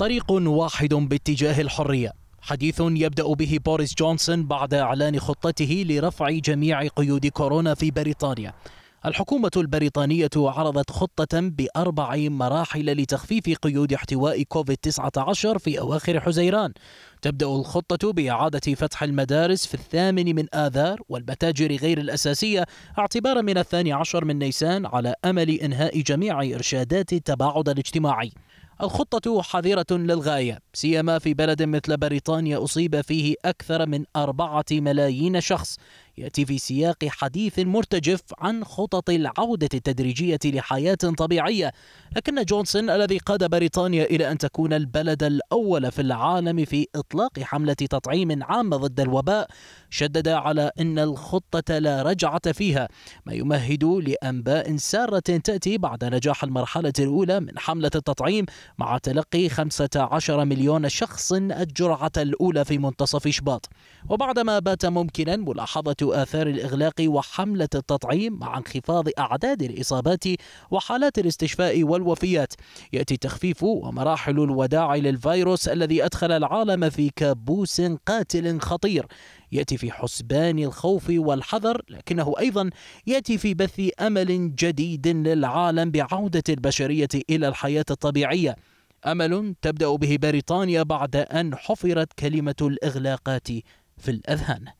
طريق واحد باتجاه الحرية حديث يبدأ به بوريس جونسون بعد إعلان خطته لرفع جميع قيود كورونا في بريطانيا الحكومة البريطانية عرضت خطة بأربع مراحل لتخفيف قيود احتواء كوفيد-19 في أواخر حزيران تبدأ الخطة بإعادة فتح المدارس في الثامن من آذار والمتاجر غير الأساسية اعتبارا من الثاني عشر من نيسان على أمل إنهاء جميع إرشادات التباعد الاجتماعي الخطة حذرة للغاية سيما في بلد مثل بريطانيا أصيب فيه أكثر من أربعة ملايين شخص يأتي في سياق حديث مرتجف عن خطط العودة التدريجية لحياة طبيعية لكن جونسون الذي قاد بريطانيا إلى أن تكون البلد الأول في العالم في إطلاق حملة تطعيم عامه ضد الوباء شدد على أن الخطة لا رجعة فيها ما يمهد لأنباء سارة تأتي بعد نجاح المرحلة الأولى من حملة التطعيم مع تلقي 15 مليون شخص الجرعة الأولى في منتصف شباط وبعدما بات ممكنا ملاحظة آثار الإغلاق وحملة التطعيم مع انخفاض أعداد الإصابات وحالات الاستشفاء والوفيات يأتي تخفيف ومراحل الوداع للفيروس الذي أدخل العالم في كابوس قاتل خطير يأتي في حسبان الخوف والحذر لكنه أيضا يأتي في بث أمل جديد للعالم بعودة البشرية إلى الحياة الطبيعية امل تبدا به بريطانيا بعد ان حفرت كلمه الاغلاقات في الاذهان